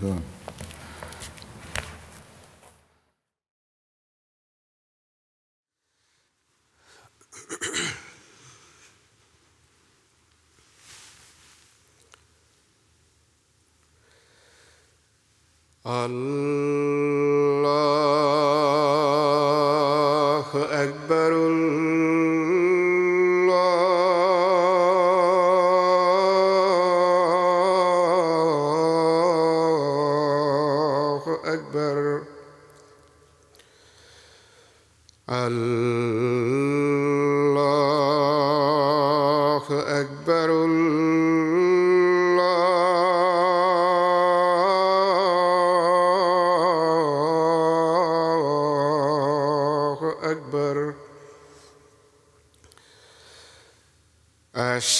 Да. Allah.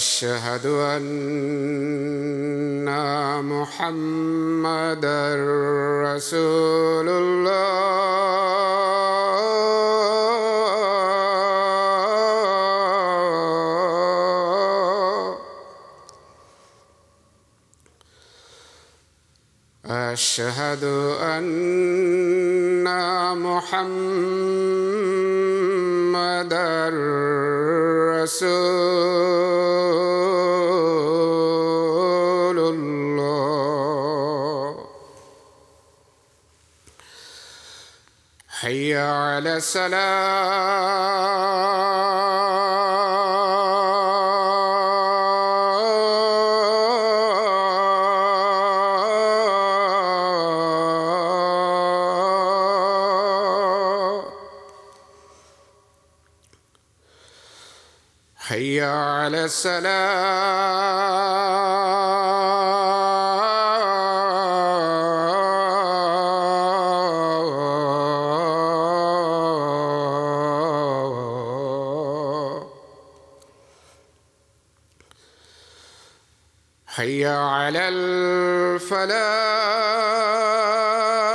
واشهد ان محمدا رسول الله اشهد ان محمدا رسول الله الصلاة حي على السلام حي على الفلاح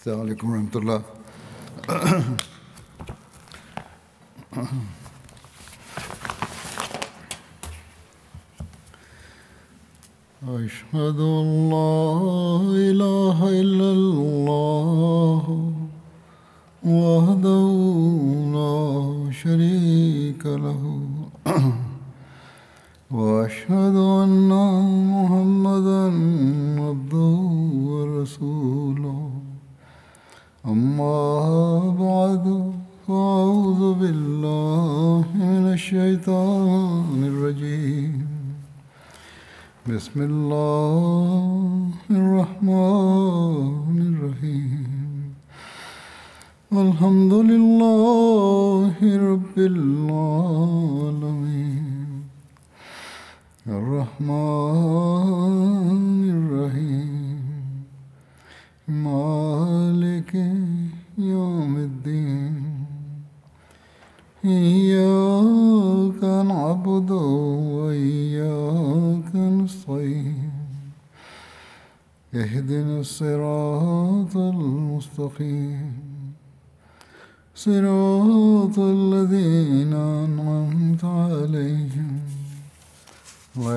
السلام عليكم ورحمة الله أشهد أن لا إله إلا الله وحده لا شريك له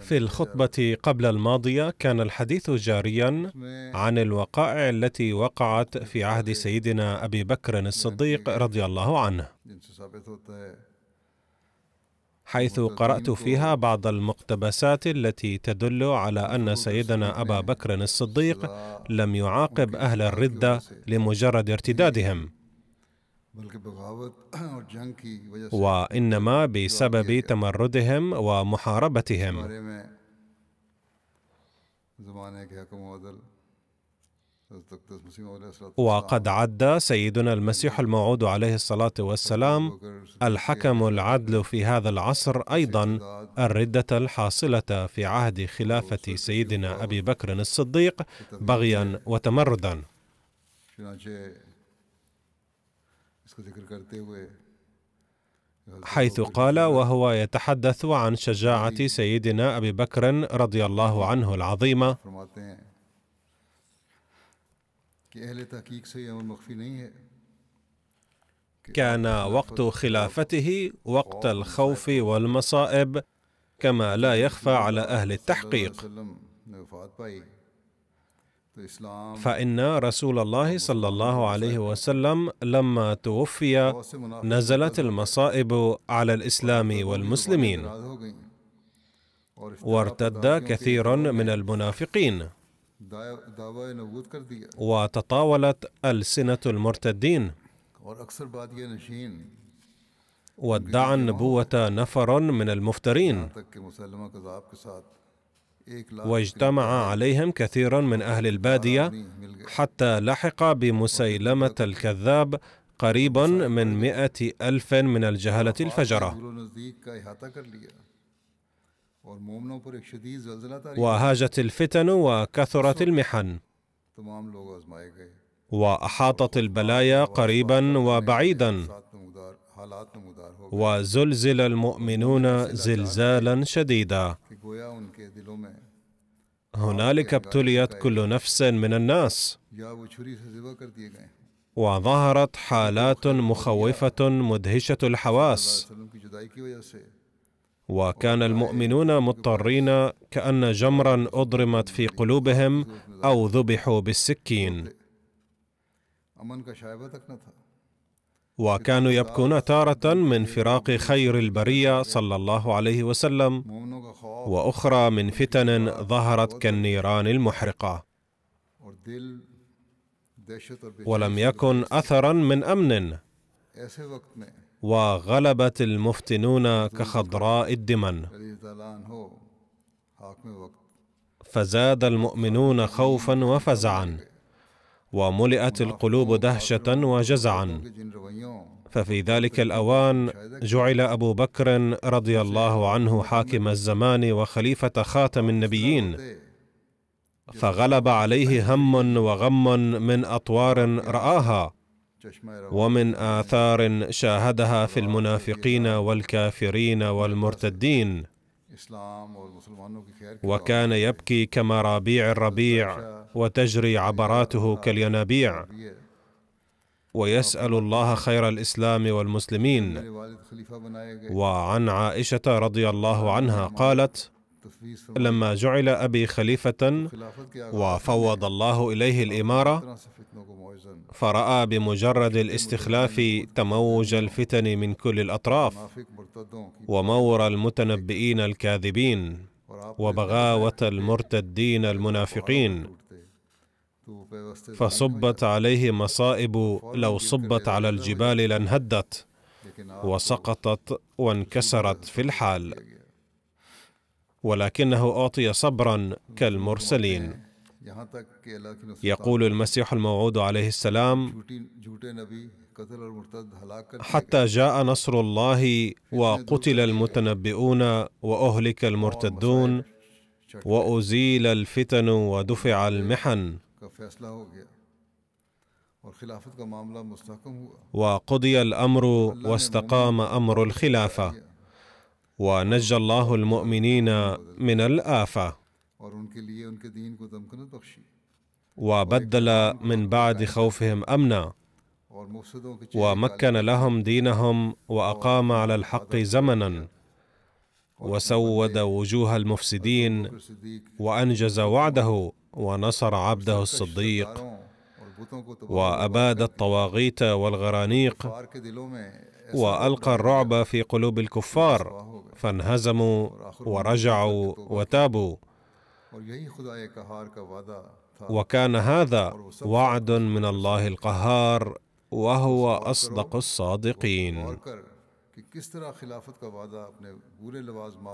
في الخطبة قبل الماضية كان الحديث جاريا عن الوقائع التي وقعت في عهد سيدنا أبي بكر الصديق رضي الله عنه حيث قرأت فيها بعض المقتبسات التي تدل على أن سيدنا أبا بكر الصديق لم يعاقب أهل الردة لمجرد ارتدادهم وإنما بسبب تمردهم ومحاربتهم وقد عد سيدنا المسيح الموعود عليه الصلاه والسلام الحكم العدل في هذا العصر ايضا الرده الحاصله في عهد خلافه سيدنا ابي بكر الصديق بغيا وتمردا حيث قال وهو يتحدث عن شجاعه سيدنا ابي بكر رضي الله عنه العظيمه كان وقت خلافته وقت الخوف والمصائب كما لا يخفى على اهل التحقيق فان رسول الله صلى الله عليه وسلم لما توفي نزلت المصائب على الاسلام والمسلمين وارتد كثير من المنافقين وتطاولت ألسنة المرتدين وادعى النبوة نفر من المفترين واجتمع عليهم كثير من أهل البادية حتى لحق بمسيلمة الكذاب قريبا من مئة ألف من الجهلة الفجرة وهاجت الفتن وكثرت المحن واحاطت البلايا قريبا وبعيدا وزلزل المؤمنون زلزالا شديدا هنالك ابتليت كل نفس من الناس وظهرت حالات مخوفه مدهشه الحواس وكان المؤمنون مضطرين كان جمرا اضرمت في قلوبهم او ذبحوا بالسكين وكانوا يبكون تاره من فراق خير البريه صلى الله عليه وسلم واخرى من فتن ظهرت كالنيران المحرقه ولم يكن اثرا من امن وغلبت المفتنون كخضراء الدمن فزاد المؤمنون خوفا وفزعا وملئت القلوب دهشه وجزعا ففي ذلك الاوان جعل ابو بكر رضي الله عنه حاكم الزمان وخليفه خاتم النبيين فغلب عليه هم وغم من اطوار راها ومن اثار شاهدها في المنافقين والكافرين والمرتدين وكان يبكي كمرابيع الربيع وتجري عبراته كالينابيع ويسال الله خير الاسلام والمسلمين وعن عائشه رضي الله عنها قالت لما جعل ابي خليفه وفوض الله اليه الاماره فراى بمجرد الاستخلاف تموج الفتن من كل الاطراف ومور المتنبئين الكاذبين وبغاوه المرتدين المنافقين فصبت عليه مصائب لو صبت على الجبال لانهدت وسقطت وانكسرت في الحال ولكنه اعطي صبرا كالمرسلين يقول المسيح الموعود عليه السلام حتى جاء نصر الله وقتل المتنبئون واهلك المرتدون وازيل الفتن ودفع المحن وقضي الامر واستقام امر الخلافه ونجى الله المؤمنين من الافه وبدل من بعد خوفهم امنا ومكن لهم دينهم واقام على الحق زمنا وسود وجوه المفسدين وانجز وعده ونصر عبده الصديق واباد الطواغيت والغرانيق والقى الرعب في قلوب الكفار فانهزموا ورجعوا وتابوا وكان هذا وعد من الله القهار وهو اصدق الصادقين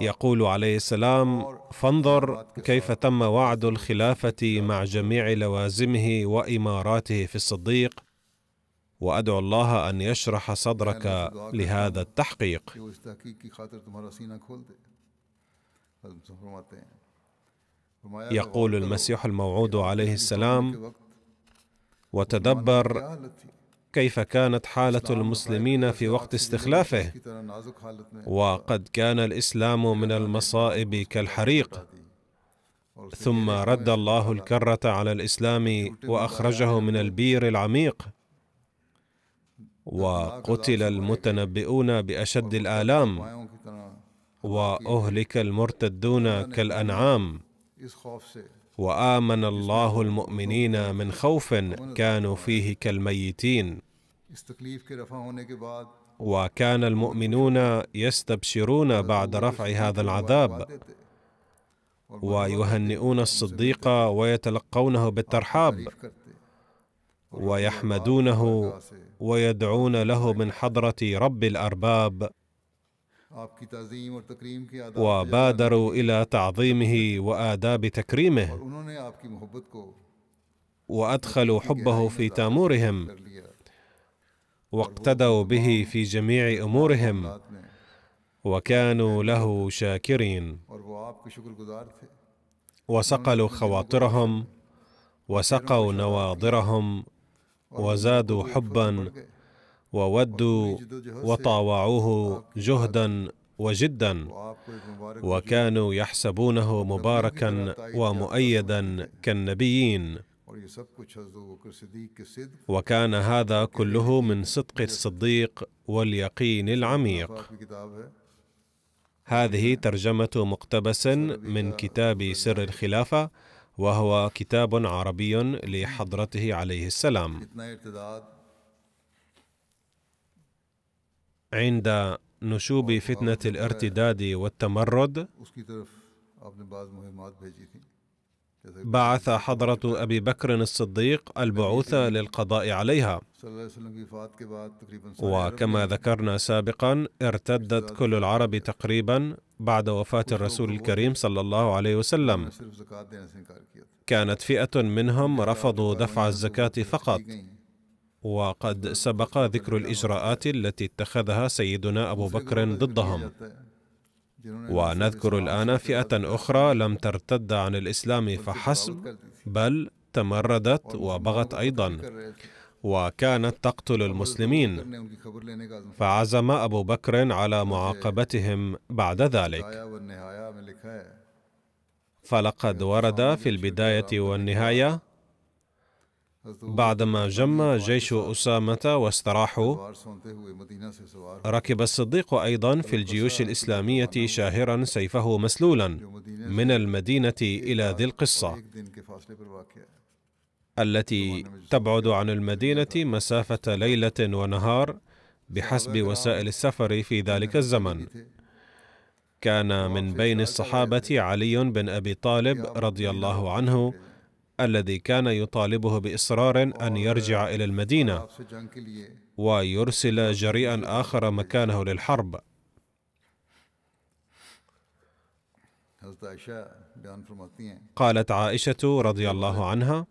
يقول عليه السلام فانظر كيف تم وعد الخلافه مع جميع لوازمه واماراته في الصديق وادعو الله ان يشرح صدرك لهذا التحقيق يقول المسيح الموعود عليه السلام وتدبر كيف كانت حاله المسلمين في وقت استخلافه وقد كان الاسلام من المصائب كالحريق ثم رد الله الكره على الاسلام واخرجه من البير العميق وقتل المتنبئون باشد الالام واهلك المرتدون كالانعام وامن الله المؤمنين من خوف كانوا فيه كالميتين وكان المؤمنون يستبشرون بعد رفع هذا العذاب ويهنئون الصديق ويتلقونه بالترحاب ويحمدونه ويدعون له من حضره رب الارباب وبادروا الى تعظيمه واداب تكريمه وادخلوا حبه في تامورهم واقتدوا به في جميع امورهم وكانوا له شاكرين وصقلوا خواطرهم وسقوا نواظرهم وزادوا حبا وودوا وطاوعوه جهدا وجدا وكانوا يحسبونه مباركا ومؤيدا كالنبيين وكان هذا كله من صدق الصديق واليقين العميق هذه ترجمه مقتبس من كتاب سر الخلافه وهو كتاب عربي لحضرته عليه السلام عند نشوب فتنة الارتداد والتمرد بعث حضرة أبي بكر الصديق البعوث للقضاء عليها وكما ذكرنا سابقا ارتدت كل العرب تقريبا بعد وفاة الرسول الكريم صلى الله عليه وسلم كانت فئة منهم رفضوا دفع الزكاة فقط وقد سبق ذكر الإجراءات التي اتخذها سيدنا أبو بكر ضدهم ونذكر الآن فئة أخرى لم ترتد عن الإسلام فحسب بل تمردت وبغت أيضا وكانت تقتل المسلمين فعزم أبو بكر على معاقبتهم بعد ذلك فلقد ورد في البداية والنهاية بعدما جم جيش أسامة واستراحوا ركب الصديق أيضا في الجيوش الإسلامية شاهرا سيفه مسلولا من المدينة إلى ذي القصة التي تبعد عن المدينة مسافة ليلة ونهار بحسب وسائل السفر في ذلك الزمن كان من بين الصحابة علي بن أبي طالب رضي الله عنه الذي كان يطالبه باصرار ان يرجع الى المدينه ويرسل جريئا اخر مكانه للحرب قالت عائشه رضي الله عنها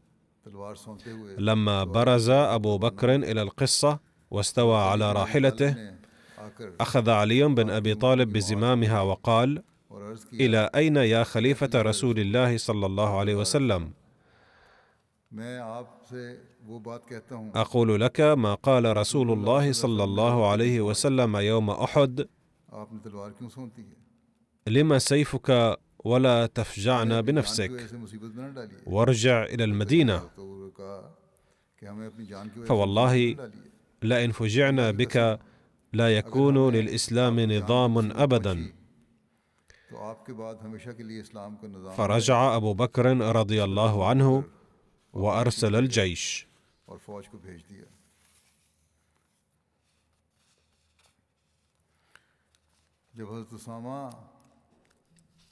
لما برز ابو بكر الى القصه واستوى على راحلته اخذ علي بن ابي طالب بزمامها وقال الى اين يا خليفه رسول الله صلى الله عليه وسلم اقول لك ما قال رسول الله صلى الله عليه وسلم يوم احد لما سيفك ولا تفجعنا بنفسك وارجع الى المدينه فوالله لئن فجعنا بك لا يكون للاسلام نظام ابدا فرجع ابو بكر رضي الله عنه وأرسل الجيش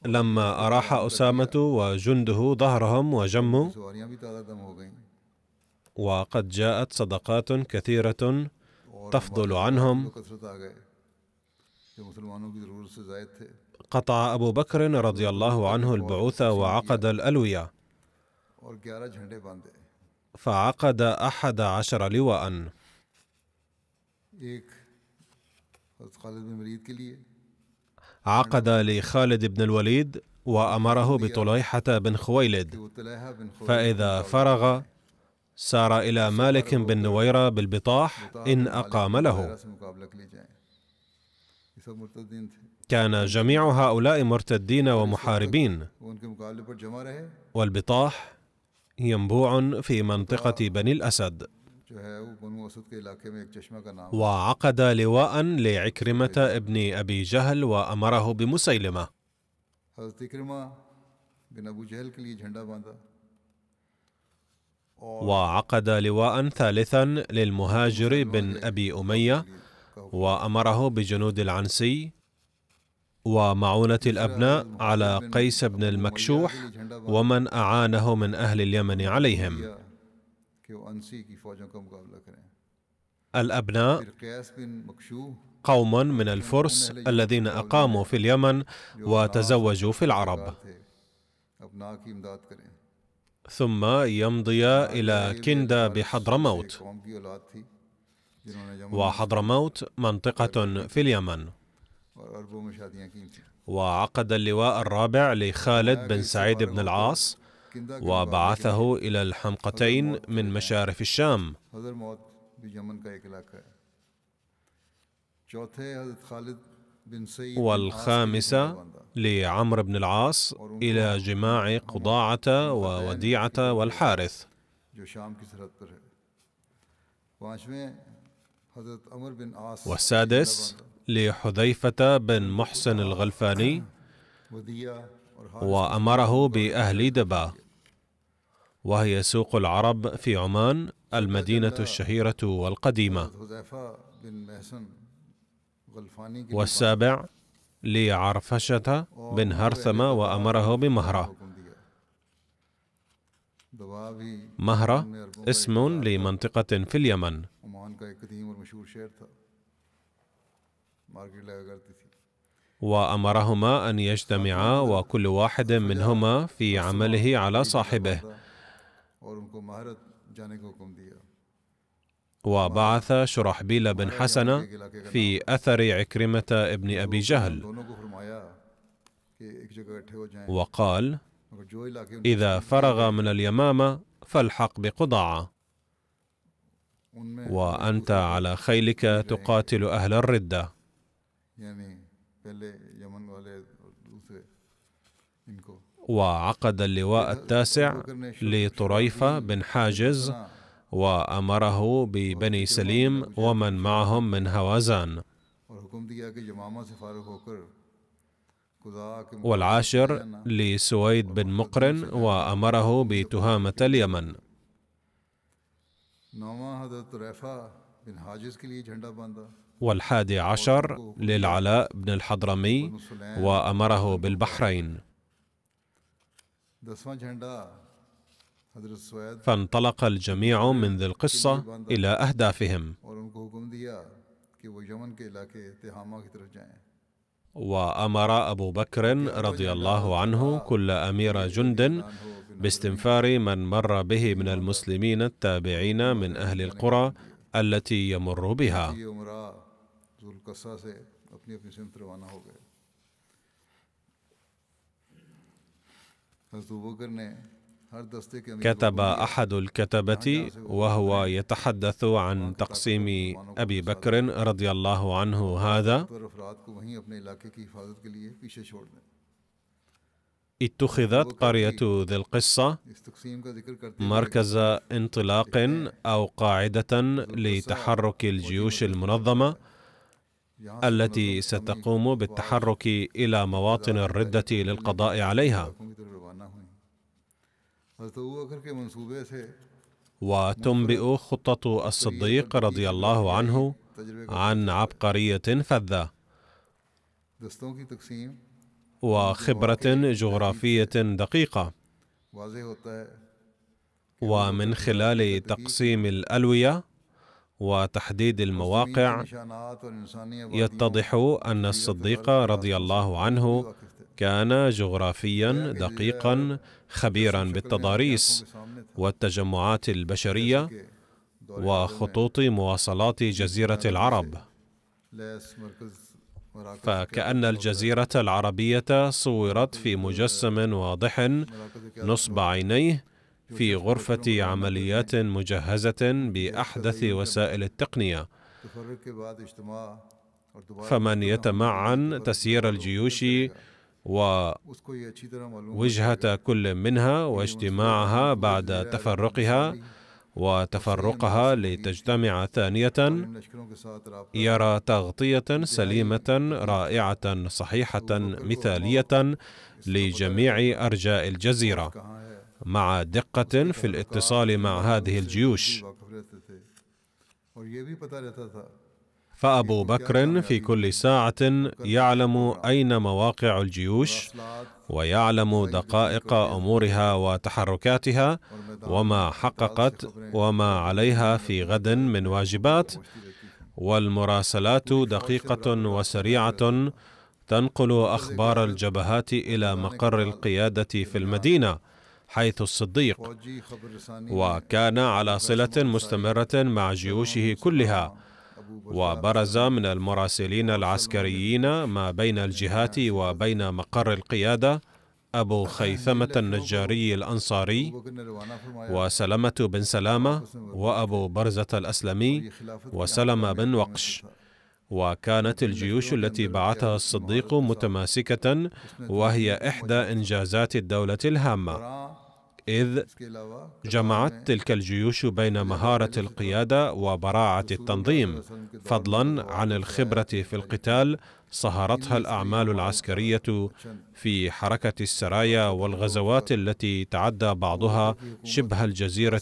لما أراح أسامة وجنده ظهرهم وجموا وقد جاءت صدقات كثيرة تفضل عنهم قطع أبو بكر رضي الله عنه البعوث وعقد الألوية فعقد أحد عشر لواء عقد لخالد بن الوليد وأمره بطليحة بن خويلد فإذا فرغ سار إلى مالك بن نويرة بالبطاح إن أقام له كان جميع هؤلاء مرتدين ومحاربين والبطاح ينبوع في منطقة بني الأسد وعقد لواء لعكرمة ابن أبي جهل وأمره بمسيلمة وعقد لواء ثالثا للمهاجر بن أبي أمية وأمره بجنود العنسي ومعونة الأبناء على قيس بن المكشوح ومن أعانه من أهل اليمن عليهم الأبناء قوم من الفرس الذين أقاموا في اليمن وتزوجوا في العرب ثم يمضي إلى كندا بحضرموت وحضرموت منطقة في اليمن وعقد اللواء الرابع لخالد آه، بن سعيد بن العاص وبعثه إلى الحمقتين من مشارف الشام والخامسة لعمر بن العاص إلى جماع قضاعة ووديعة والحارث والسادس لحذيفة بن محسن الغلفاني وأمره بأهل دبا وهي سوق العرب في عمان المدينة الشهيرة والقديمة والسابع لعرفشة بن هرثمة وأمره بمهرة مهرة اسم لمنطقة في اليمن وامرهما ان يجتمعا وكل واحد منهما في عمله على صاحبه وبعث شرحبيل بن حسنة في أثر عكرمة ابن أبي جهل وقال إذا فرغ من اليمامة فالحق بقضاعة وأنت على خيلك تقاتل أهل الردة يعني وعقد اللواء التاسع لطريفة بن حاجز وأمره ببني سليم ومن معهم من هوازان والعاشر لسويد بن مقرن وأمره بتهامة اليمن نوما حضرت ريفا بن حاجز کے جھنڈا باندھا والحادي عشر للعلاء بن الحضرمي وأمره بالبحرين فانطلق الجميع من ذي القصة إلى أهدافهم وأمر أبو بكر رضي الله عنه كل أمير جند باستنفار من مر به من المسلمين التابعين من أهل القرى التي يمر بها كتب احد الكتبه وهو يتحدث عن تقسيم ابي بكر رضي الله عنه هذا اتخذت قرية ذي القصة مركز انطلاق أو قاعدة لتحرك الجيوش المنظمة التي ستقوم بالتحرك الى مواطن الرده للقضاء عليها وتنبئ خطه الصديق رضي الله عنه عن عبقريه فذه وخبره جغرافيه دقيقه ومن خلال تقسيم الالويه وتحديد المواقع يتضح ان الصديق رضي الله عنه كان جغرافيا دقيقا خبيرا بالتضاريس والتجمعات البشريه وخطوط مواصلات جزيره العرب فكأن الجزيرة العربية صورت في مجسم واضح نصب عينيه في غرفة عمليات مجهزة بأحدث وسائل التقنية فمن يتمعن تسيير الجيوش ووجهة كل منها واجتماعها بعد تفرقها وتفرقها لتجتمع ثانية يرى تغطية سليمة رائعة صحيحة مثالية لجميع أرجاء الجزيرة مع دقة في الاتصال مع هذه الجيوش فأبو بكر في كل ساعة يعلم أين مواقع الجيوش ويعلم دقائق أمورها وتحركاتها وما حققت وما عليها في غد من واجبات والمراسلات دقيقة وسريعة تنقل أخبار الجبهات إلى مقر القيادة في المدينة حيث الصديق وكان على صله مستمره مع جيوشه كلها وبرز من المراسلين العسكريين ما بين الجهات وبين مقر القياده أبو خيثمة النجاري الأنصاري وسلمة بن سلامة وأبو برزة الأسلمي وسلمة بن وقش وكانت الجيوش التي بعثها الصديق متماسكة وهي إحدى إنجازات الدولة الهامة إذ جمعت تلك الجيوش بين مهارة القيادة وبراعة التنظيم فضلا عن الخبرة في القتال صهرتها الأعمال العسكرية في حركة السرايا والغزوات التي تعدى بعضها شبه الجزيرة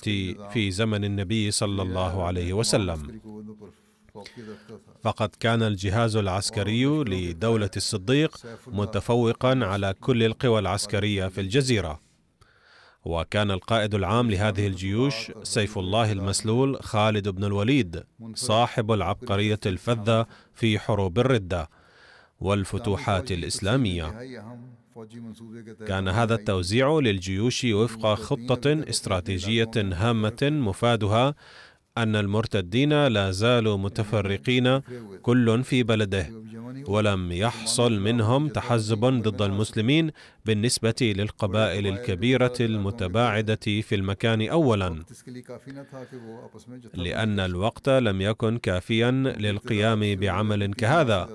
في زمن النبي صلى الله عليه وسلم فقد كان الجهاز العسكري لدولة الصديق متفوقا على كل القوى العسكرية في الجزيرة وكان القائد العام لهذه الجيوش سيف الله المسلول خالد بن الوليد صاحب العبقرية الفذة في حروب الردة والفتوحات الإسلامية كان هذا التوزيع للجيوش وفق خطة استراتيجية هامة مفادها أن المرتدين لا زالوا متفرقين كل في بلده ولم يحصل منهم تحزب ضد المسلمين بالنسبة للقبائل الكبيرة المتباعدة في المكان أولا لأن الوقت لم يكن كافيا للقيام بعمل كهذا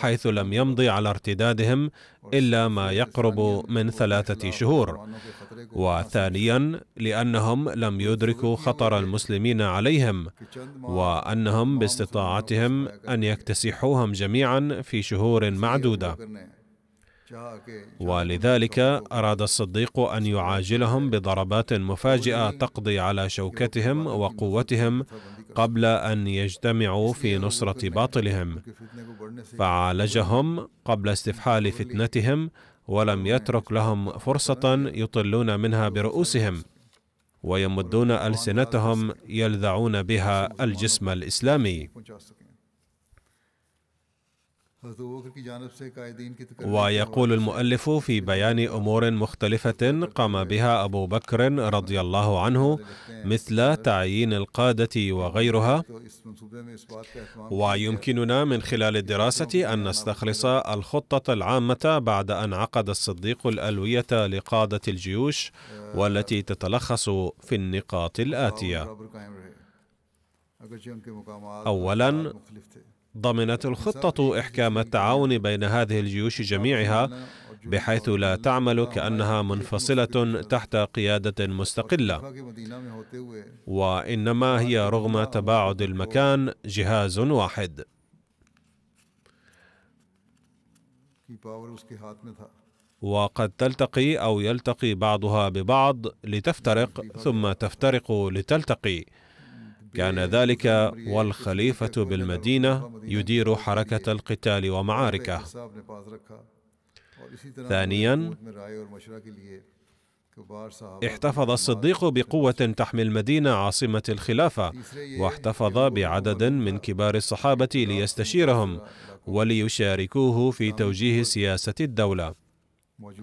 حيث لم يمضي على ارتدادهم إلا ما يقرب من ثلاثة شهور وثانيا لأنهم لم يدركوا خطر المسلمين عليهم وأنهم باستطاعتهم أن يكتسحوهم جميعا في في شهور معدوده ولذلك اراد الصديق ان يعاجلهم بضربات مفاجئه تقضي على شوكتهم وقوتهم قبل ان يجتمعوا في نصره باطلهم فعالجهم قبل استفحال فتنتهم ولم يترك لهم فرصه يطلون منها برؤوسهم ويمدون السنتهم يلذعون بها الجسم الاسلامي ويقول المؤلف في بيان امور مختلفه قام بها ابو بكر رضي الله عنه مثل تعيين القاده وغيرها ويمكننا من خلال الدراسه ان نستخلص الخطه العامه بعد ان عقد الصديق الالويه لقاده الجيوش والتي تتلخص في النقاط الاتيه اولا ضمنت الخطة إحكام التعاون بين هذه الجيوش جميعها بحيث لا تعمل كأنها منفصلة تحت قيادة مستقلة وإنما هي رغم تباعد المكان جهاز واحد وقد تلتقي أو يلتقي بعضها ببعض لتفترق ثم تفترق لتلتقي كان ذلك والخليفة بالمدينة يدير حركة القتال ومعاركه ثانيا احتفظ الصديق بقوة تحمي المدينة عاصمة الخلافة، واحتفظ بعدد من كبار الصحابة ليستشيرهم وليشاركوه في توجيه سياسة الدولة.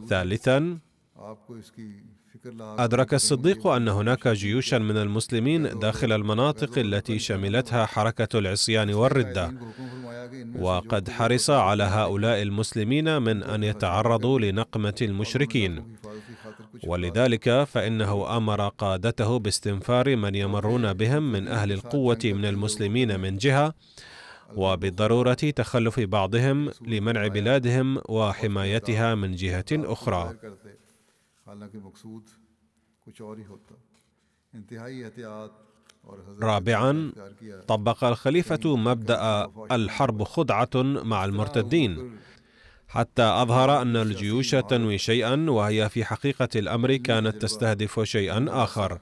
ثالثا أدرك الصديق أن هناك جيوشا من المسلمين داخل المناطق التي شملتها حركة العصيان والردة وقد حرص على هؤلاء المسلمين من أن يتعرضوا لنقمة المشركين ولذلك فإنه أمر قادته باستنفار من يمرون بهم من أهل القوة من المسلمين من جهة وبالضرورة تخلف بعضهم لمنع بلادهم وحمايتها من جهة أخرى رابعا طبق الخليفة مبدأ الحرب خدعة مع المرتدين حتى أظهر أن الجيوش تنوي شيئا وهي في حقيقة الأمر كانت تستهدف شيئا آخر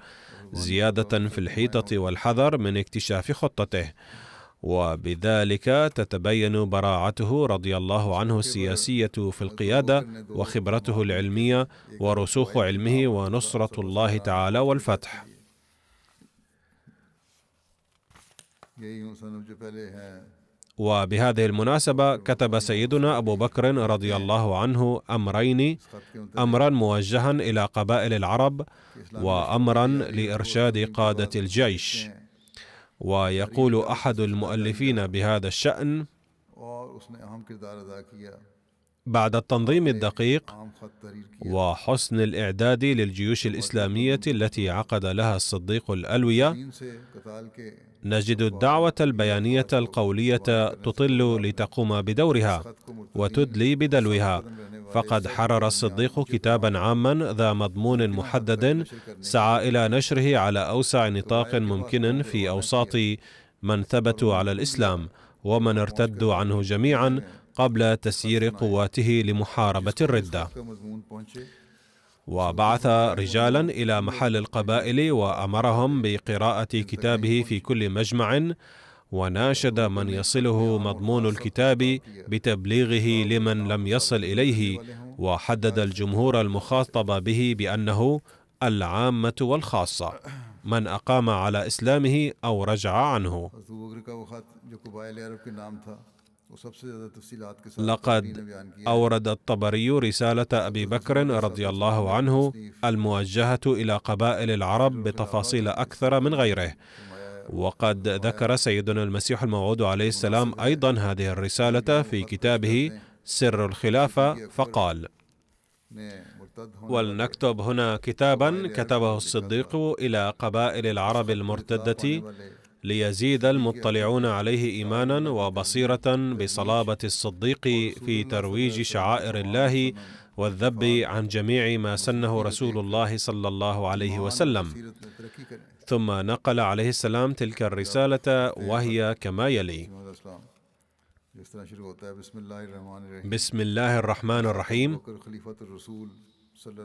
زيادة في الحيطة والحذر من اكتشاف خطته وبذلك تتبين براعته رضي الله عنه السياسيه في القياده وخبرته العلميه ورسوخ علمه ونصره الله تعالى والفتح وبهذه المناسبة كتب سيدنا أبو بكر رضي الله عنه أمرين أمرا موجها إلى قبائل العرب وأمرا لإرشاد قادة الجيش ويقول احد المؤلفين بهذا الشان بعد التنظيم الدقيق وحسن الاعداد للجيوش الاسلاميه التي عقد لها الصديق الالويه نجد الدعوة البيانية القولية تطل لتقوم بدورها وتدلي بدلوها فقد حرر الصديق كتابا عاما ذا مضمون محدد سعى إلى نشره على أوسع نطاق ممكن في أوساط من ثبتوا على الإسلام ومن ارتدوا عنه جميعا قبل تسيير قواته لمحاربة الردة وبعث رجالا الى محل القبائل وامرهم بقراءه كتابه في كل مجمع وناشد من يصله مضمون الكتاب بتبليغه لمن لم يصل اليه وحدد الجمهور المخاطب به بانه العامه والخاصه من اقام على اسلامه او رجع عنه لقد أورد الطبري رسالة أبي بكر رضي الله عنه الموجهة إلى قبائل العرب بتفاصيل أكثر من غيره وقد ذكر سيدنا المسيح الموعود عليه السلام أيضا هذه الرسالة في كتابه سر الخلافة فقال ولنكتب هنا كتابا كتبه الصديق إلى قبائل العرب المرتدة ليزيد المطلعون عليه إيمانا وبصيرة بصلابة الصديق في ترويج شعائر الله والذب عن جميع ما سنه رسول الله صلى الله عليه وسلم ثم نقل عليه السلام تلك الرسالة وهي كما يلي بسم الله الرحمن الرحيم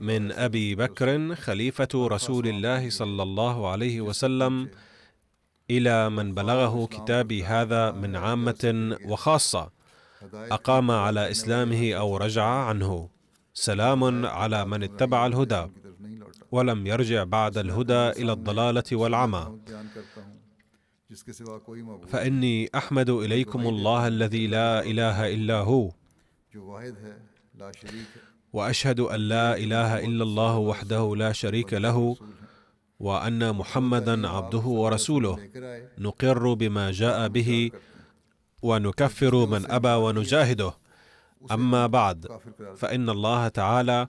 من أبي بكر خليفة رسول الله صلى الله عليه وسلم الى من بلغه كتابي هذا من عامه وخاصه اقام على اسلامه او رجع عنه سلام على من اتبع الهدى ولم يرجع بعد الهدى الى الضلاله والعمى فاني احمد اليكم الله الذي لا اله الا هو واشهد ان لا اله الا الله وحده لا شريك له وان محمدا عبده ورسوله نقر بما جاء به ونكفر من ابى ونجاهده اما بعد فان الله تعالى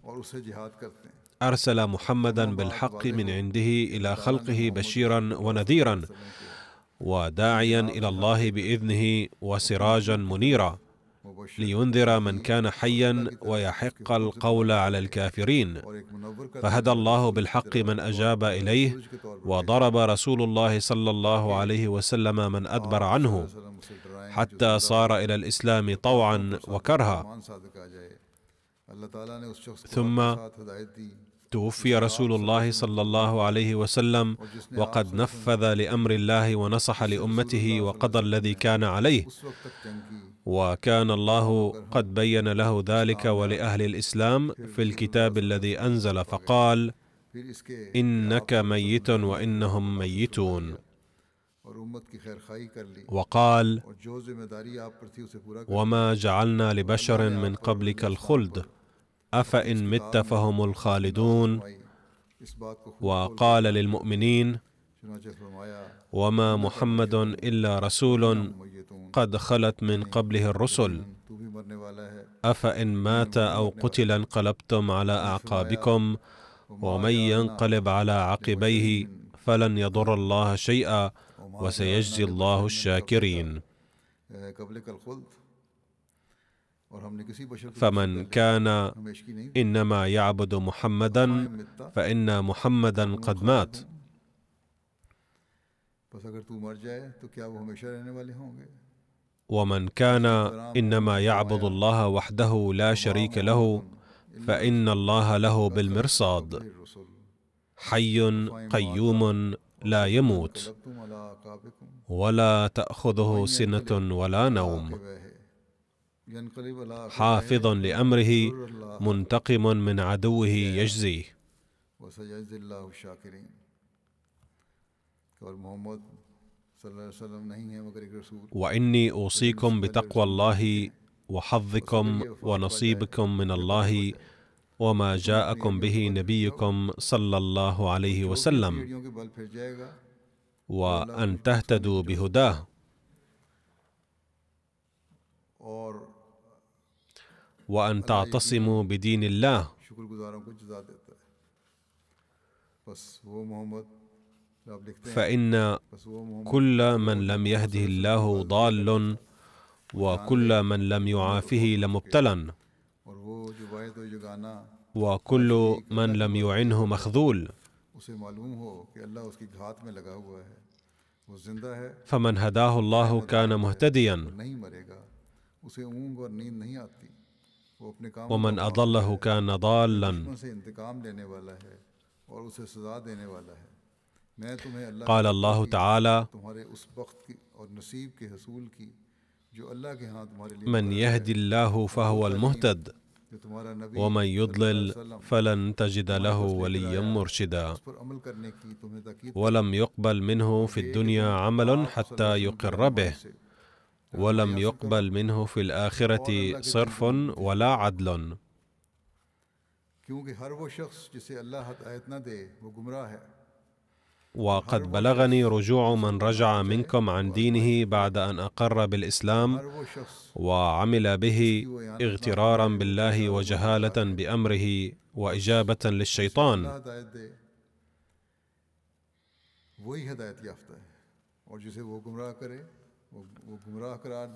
ارسل محمدا بالحق من عنده الى خلقه بشيرا ونذيرا وداعيا الى الله باذنه وسراجا منيرا لينذر من كان حيا ويحق القول على الكافرين فهدى الله بالحق من اجاب اليه وضرب رسول الله صلى الله عليه وسلم من آه، ادبر عنه حتى صار الى الاسلام طوعا وكرها ثم توفي رسول الله صلى الله عليه وسلم وقد نفذ لامر الله ونصح لامته وقضى الذي كان عليه وكان الله قد بين له ذلك ولاهل الاسلام في الكتاب الذي انزل فقال انك ميت وانهم ميتون وقال وما جعلنا لبشر من قبلك الخلد افان مت فهم الخالدون وقال للمؤمنين وما محمد الا رسول قد خلت من قبله الرسل افان مات او قتل انقلبتم على اعقابكم ومن ينقلب على عقبيه فلن يضر الله شيئا وسيجزي الله الشاكرين فمن كان انما يعبد محمدا فان محمدا قد مات ومن كان انما يعبد الله وحده لا شريك له فان الله له بالمرصاد حي قيوم لا يموت ولا تاخذه سنه ولا نوم حافظ لامره منتقم من عدوه يجزيه واني اوصيكم بتقوى الله وحظكم ونصيبكم من الله وما جاءكم به نبيكم صلى الله عليه وسلم وان تهتدوا بهداه وان تعتصموا بدين الله فان كل من لم يهده الله ضال وكل من لم يعافه لمبتلى وكل من لم يعنه مخذول فمن هداه الله كان مهتديا ومن اضله كان ضالا قال الله تعالى من يهدي الله فهو المهتد ومن يضلل فلن تجد له وليا مرشدا ولم يقبل منه في الدنيا عمل حتى يقر به ولم يقبل منه في الاخره صرف ولا عدل کیونکہ ہر وہ شخص جسے اللہ ہدایت نہ دے وہ گمراہ ہے وقد بلغني رجوع من رجع منكم عن دينه بعد ان اقر بالاسلام وعمل به اغترارا بالله وجهاله بامره واجابه للشيطان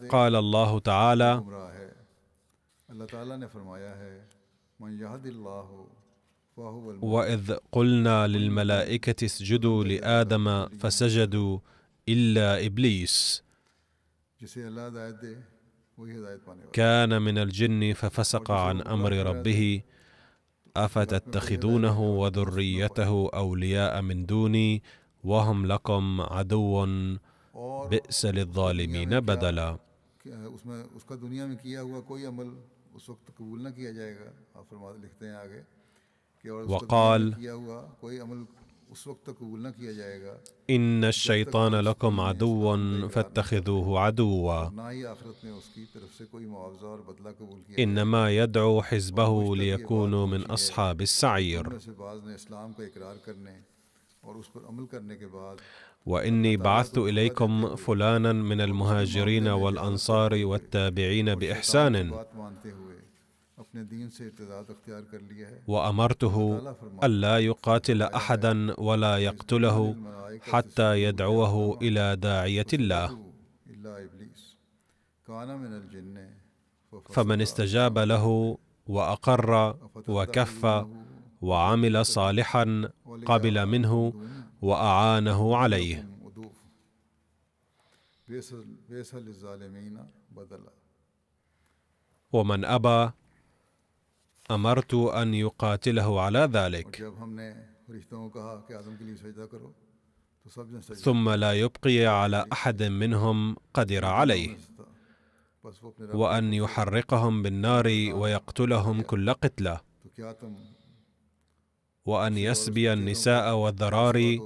قال الله تعالى واذ قلنا للملائكه اسجدوا لادم فسجدوا الا ابليس كان من الجن ففسق عن امر ربه افتتخذونه وذريته اولياء من دوني وهم لكم عدو بئس للظالمين بدلا آه، اس کا دنیا میں کیا ہوا کوئی عمل اس وقت قبول نہ کیا جائے گا آپ لکھتے ہیں آگے وقال ان الشيطان لكم عدو فاتخذوه عدوا انما يدعو حزبه ليكونوا من اصحاب السعير واني بعثت اليكم فلانا من المهاجرين والانصار والتابعين باحسان وامرته الا يقاتل احدا ولا يقتله حتى يدعوه الى داعيه الله فمن استجاب له واقر وكف وعمل صالحا قبل منه واعانه عليه ومن ابى امرت ان يقاتله على ذلك ثم لا يبقي على احد منهم قدر عليه وان يحرقهم بالنار ويقتلهم كل قتله وان يسبي النساء والذراري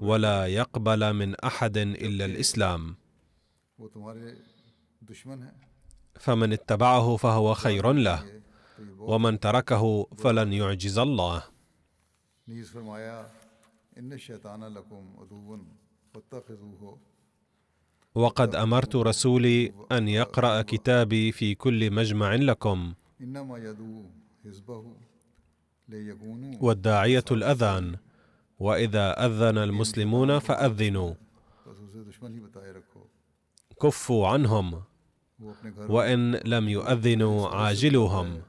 ولا يقبل من احد الا الاسلام فمن اتبعه فهو خير له ومن تركه فلن يعجز الله وقد امرت رسولي ان يقرا كتابي في كل مجمع لكم والداعيه الاذان واذا اذن المسلمون فاذنوا كفوا عنهم وان لم يؤذنوا عاجلوهم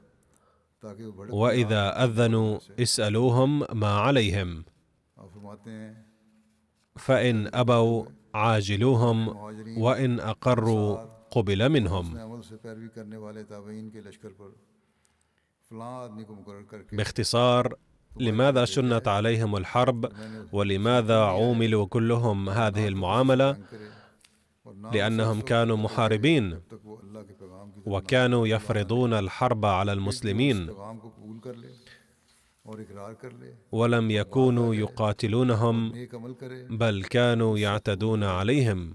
واذا اذنوا اسالوهم ما عليهم فان ابوا عاجلوهم وان اقروا قبل منهم باختصار لماذا شنت عليهم الحرب ولماذا عوملوا كلهم هذه المعامله لانهم كانوا محاربين وكانوا يفرضون الحرب على المسلمين ولم يكونوا يقاتلونهم بل كانوا يعتدون عليهم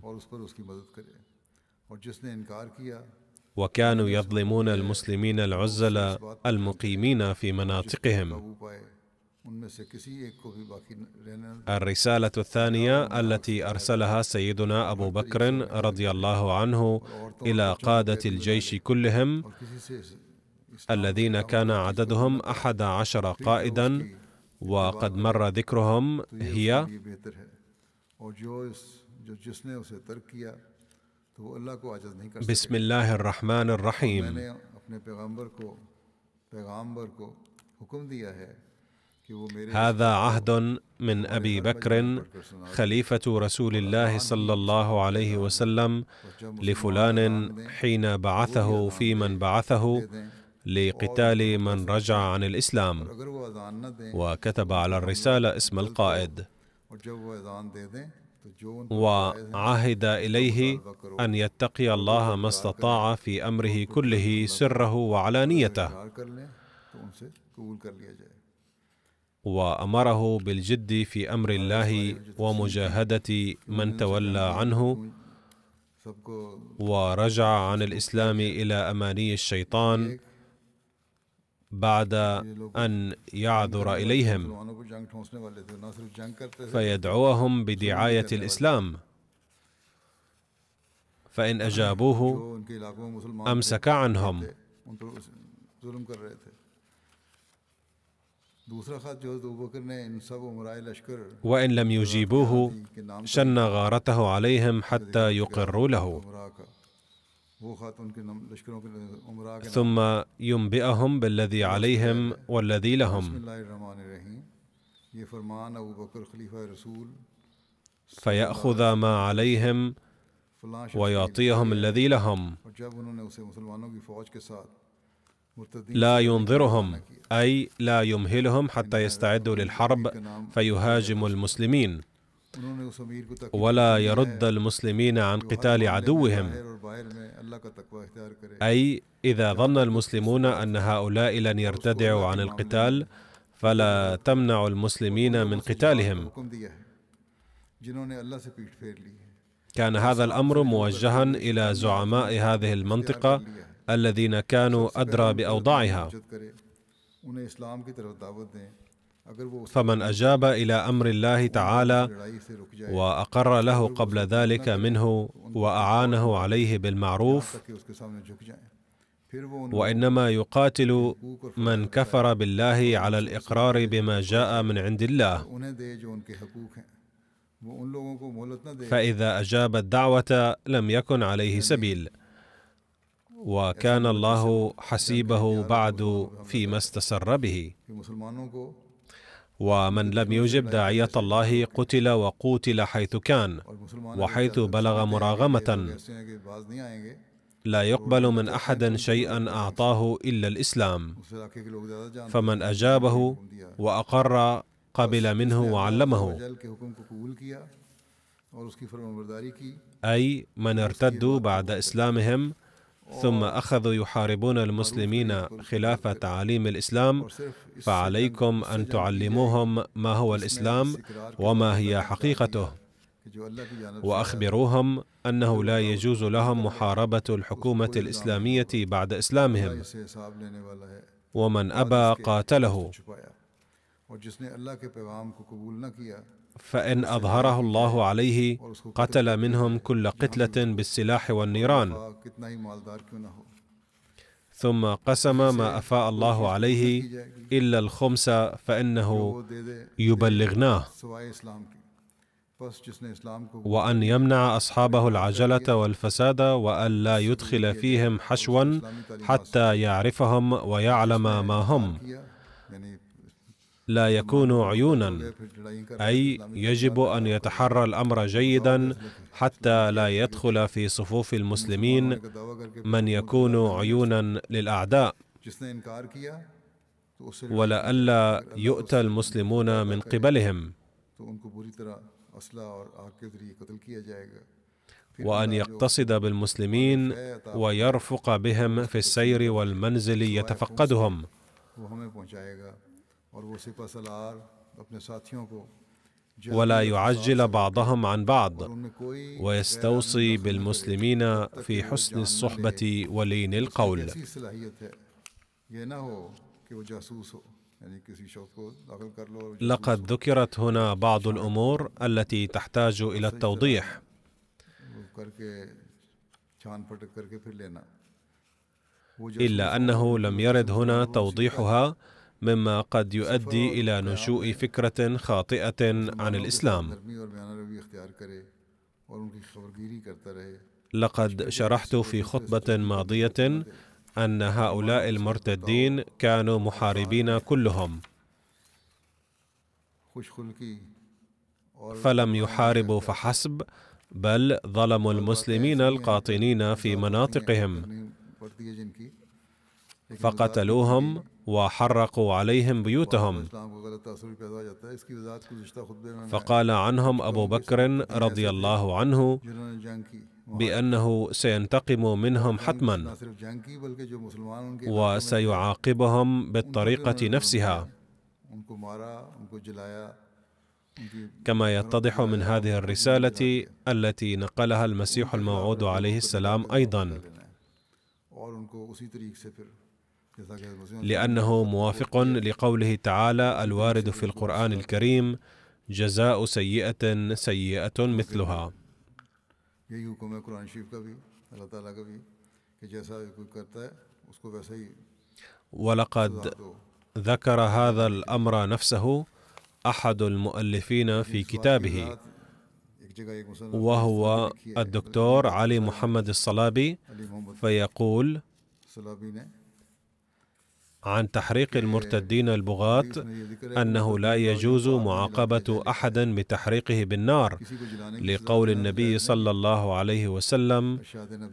وكانوا يظلمون المسلمين العزل المقيمين في مناطقهم الرسالة الثانية التي أرسلها سيدنا أبو بكر رضي الله عنه إلى قادة الجيش كلهم الذين كان عددهم أحد عشر قائدا وقد مر ذكرهم هي بسم الله الرحمن الرحيم هذا عهد من ابي بكر خليفه رسول الله صلى الله عليه وسلم لفلان حين بعثه في من بعثه لقتال من رجع عن الاسلام وكتب على الرساله اسم القائد وعهد اليه ان يتقي الله ما استطاع في امره كله سره وعلانيته وامره بالجد في امر الله ومجاهده من تولى عنه ورجع عن الاسلام الى اماني الشيطان بعد ان يعذر اليهم فيدعوهم بدعايه الاسلام فان اجابوه امسك عنهم وان لم يجيبوه شن غارته عليهم حتى يقروا له ثم ينبئهم بالذي عليهم والذي لهم فياخذ ما عليهم ويعطيهم الذي لهم لا ينظرهم اي لا يمهلهم حتى يستعدوا للحرب فيهاجم المسلمين ولا يرد المسلمين عن قتال عدوهم اي اذا ظن المسلمون ان هؤلاء لن يرتدعوا عن القتال فلا تمنع المسلمين من قتالهم كان هذا الامر موجها الى زعماء هذه المنطقه الذين كانوا أدرى بأوضاعها فمن أجاب إلى أمر الله تعالى وأقر له قبل ذلك منه وأعانه عليه بالمعروف وإنما يقاتل من كفر بالله على الإقرار بما جاء من عند الله فإذا أجاب الدعوة لم يكن عليه سبيل وكان الله حسيبه بعد فيما استسر به ومن لم يجب داعية الله قتل وقوتل حيث كان وحيث بلغ مراغمة لا يقبل من أحد شيئا أعطاه إلا الإسلام فمن أجابه وأقر قبل منه وعلمه أي من ارتدوا بعد إسلامهم ثم اخذوا يحاربون المسلمين خلاف تعاليم الاسلام فعليكم ان تعلموهم ما هو الاسلام وما هي حقيقته واخبروهم انه لا يجوز لهم محاربه الحكومه الاسلاميه بعد اسلامهم ومن ابى قاتله فإن أظهره الله عليه قتل منهم كل قتلة بالسلاح والنيران ثم قسم ما أفاء الله عليه إلا الخمس فإنه يبلغناه وأن يمنع أصحابه العجلة والفساد وألا يدخل فيهم حشوا حتى يعرفهم ويعلم ما هم لا يكون عيونا اي يجب ان يتحرى الامر جيدا حتى لا يدخل في صفوف المسلمين من يكون عيونا للاعداء ولئلا يؤتى المسلمون من قبلهم وان يقتصد بالمسلمين ويرفق بهم في السير والمنزل يتفقدهم ولا يعجل بعضهم عن بعض ويستوصي بالمسلمين في حسن الصحبه ولين القول لقد ذكرت هنا بعض الامور التي تحتاج الى التوضيح الا انه لم يرد هنا توضيحها مما قد يؤدي الى نشوء فكره خاطئه عن الاسلام لقد شرحت في خطبه ماضيه ان هؤلاء المرتدين كانوا محاربين كلهم فلم يحاربوا فحسب بل ظلموا المسلمين القاطنين في مناطقهم فقتلوهم وحرقوا عليهم بيوتهم فقال عنهم ابو بكر رضي الله عنه بانه سينتقم منهم حتما وسيعاقبهم بالطريقه نفسها كما يتضح من هذه الرساله التي نقلها المسيح الموعود عليه السلام ايضا لأنه موافق لقوله تعالى الوارد في القرآن الكريم جزاء سيئة سيئة مثلها ولقد ذكر هذا الأمر نفسه أحد المؤلفين في كتابه وهو الدكتور علي محمد الصلابي فيقول عن تحريق المرتدين البغاة أنه لا يجوز معاقبة أحدا بتحريقه بالنار لقول النبي صلى الله عليه وسلم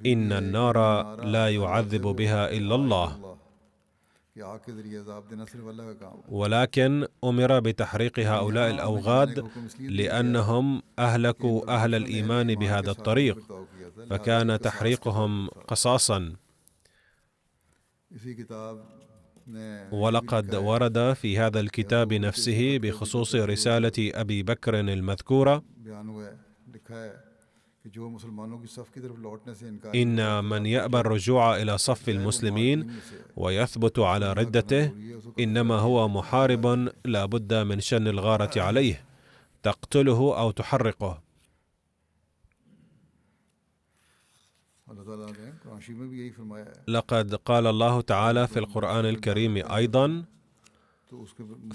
إن النار لا يعذب بها إلا الله ولكن أمر بتحريق هؤلاء الأوغاد لأنهم أهلكوا أهل الإيمان بهذا الطريق فكان تحريقهم قصاصا ولقد ورد في هذا الكتاب نفسه بخصوص رسالة أبي بكر المذكورة إن من يأبى الرجوع إلى صف المسلمين ويثبت على ردته إنما هو محارب لا بد من شن الغارة آه. عليه تقتله أو تحرقه لقد قال الله تعالى في القرآن الكريم أيضا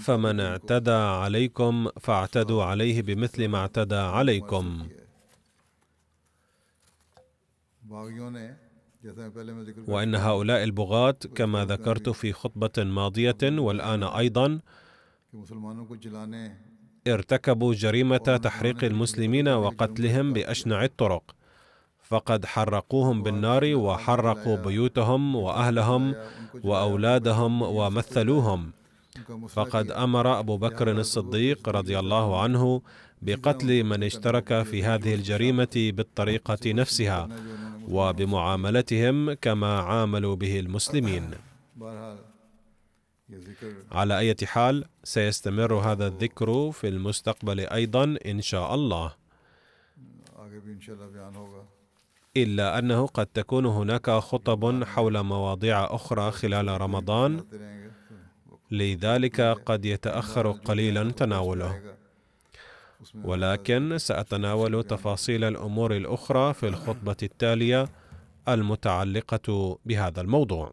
فمن اعتدى عليكم فاعتدوا عليه بمثل ما اعتدى عليكم وان هؤلاء البغاة كما ذكرت في خطبه ماضيه والان ايضا ارتكبوا جريمه تحريق المسلمين وقتلهم باشنع الطرق فقد حرقوهم بالنار وحرقوا بيوتهم واهلهم واولادهم ومثلوهم فقد امر ابو بكر الصديق رضي الله عنه بقتل من اشترك في هذه الجريمه بالطريقه نفسها وبمعاملتهم كما عاملوا به المسلمين على اي حال سيستمر هذا الذكر في المستقبل ايضا ان شاء الله إلا أنه قد تكون هناك خطب حول مواضيع أخرى خلال رمضان لذلك قد يتأخر قليلا تناوله ولكن سأتناول تفاصيل الأمور الأخرى في الخطبة التالية المتعلقة بهذا الموضوع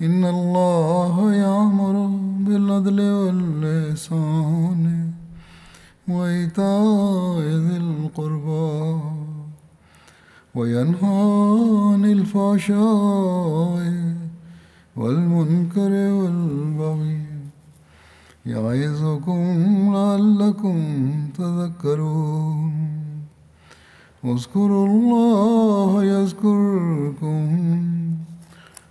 إن الله يأمر بالعدل واللسان وإيتاء ذي القربى وينهى عن الفحشاء والمنكر والبغي يعظكم لعلكم تذكرون واذكروا الله يذكركم